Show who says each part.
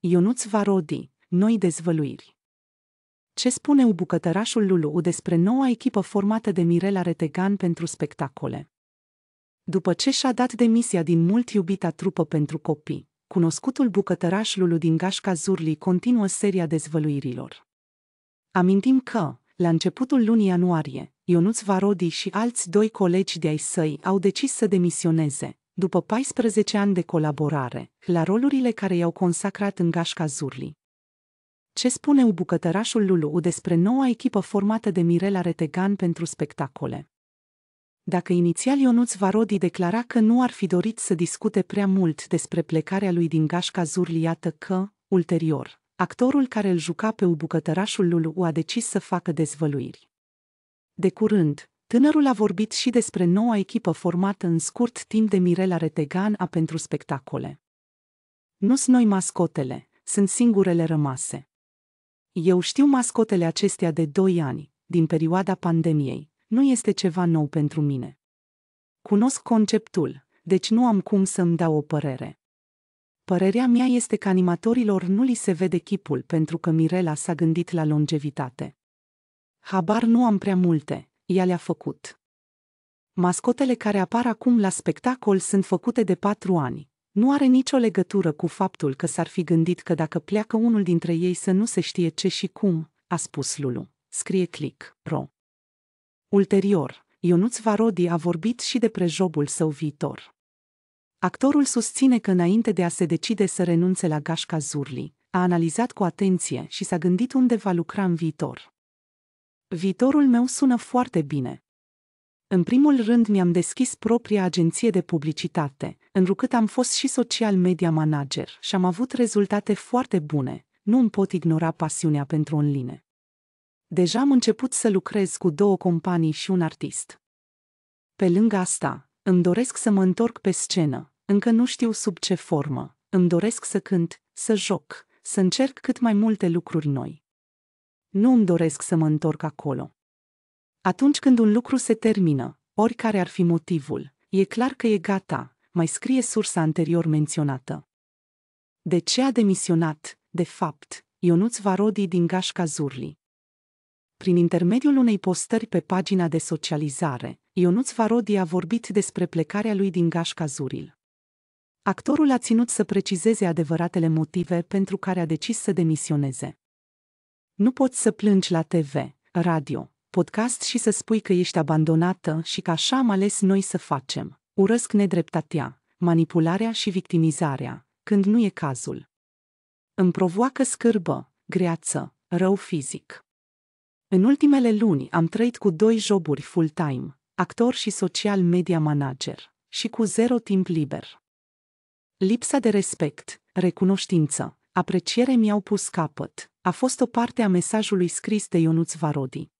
Speaker 1: Ionuț Varodi, noi dezvăluiri. Ce spune bucătărașul Lulu despre noua echipă formată de Mirela Retegan pentru spectacole? După ce și-a dat demisia din mult iubita trupă pentru copii, cunoscutul bucătăraș Lulu din Gașca Zurli continuă seria dezvăluirilor. Amintim că, la începutul lunii ianuarie, Ionuț Varodi și alți doi colegi de-ai săi au decis să demisioneze, după 14 ani de colaborare, la rolurile care i-au consacrat în Gașca Zurli. Ce spune bucătărașul Lulu despre noua echipă formată de Mirela Retegan pentru spectacole? Dacă inițial Ionuț Varodi declara că nu ar fi dorit să discute prea mult despre plecarea lui din Gașca Zurli, iată că, ulterior, actorul care îl juca pe bucătărașul Lulu a decis să facă dezvăluiri. De curând, tânărul a vorbit și despre noua echipă formată în scurt timp de Mirela Retegan a pentru spectacole. nu sunt noi mascotele, sunt singurele rămase. Eu știu mascotele acestea de 2 ani, din perioada pandemiei, nu este ceva nou pentru mine. Cunosc conceptul, deci nu am cum să-mi dau o părere. Părerea mea este că animatorilor nu li se vede chipul pentru că Mirela s-a gândit la longevitate. Habar nu am prea multe, ea le-a făcut. Mascotele care apar acum la spectacol sunt făcute de patru ani. Nu are nicio legătură cu faptul că s-ar fi gândit că dacă pleacă unul dintre ei să nu se știe ce și cum, a spus Lulu. Scrie click, ro. Ulterior, Ionuț Varodi a vorbit și de prejobul său viitor. Actorul susține că înainte de a se decide să renunțe la Gașca Zurli, a analizat cu atenție și s-a gândit unde va lucra în viitor. Viitorul meu sună foarte bine. În primul rând mi-am deschis propria agenție de publicitate, înrucât am fost și social media manager și am avut rezultate foarte bune, nu îmi pot ignora pasiunea pentru online. Deja am început să lucrez cu două companii și un artist. Pe lângă asta, îmi doresc să mă întorc pe scenă, încă nu știu sub ce formă, îmi doresc să cânt, să joc, să încerc cât mai multe lucruri noi nu îmi doresc să mă întorc acolo. Atunci când un lucru se termină, oricare ar fi motivul, e clar că e gata, mai scrie sursa anterior menționată. De ce a demisionat, de fapt, Ionuț Varodi din Gașca Zurli? Prin intermediul unei postări pe pagina de socializare, Ionuț Varodi a vorbit despre plecarea lui din Gașca Zuril. Actorul a ținut să precizeze adevăratele motive pentru care a decis să demisioneze. Nu poți să plângi la TV, radio, podcast și să spui că ești abandonată și că așa am ales noi să facem. Urăsc nedreptatea, manipularea și victimizarea, când nu e cazul. Îmi provoacă scârbă, greață, rău fizic. În ultimele luni am trăit cu doi joburi full-time, actor și social media manager, și cu zero timp liber. Lipsa de respect, recunoștință, apreciere mi-au pus capăt, a fost o parte a mesajului scris de Ionuț Varodi.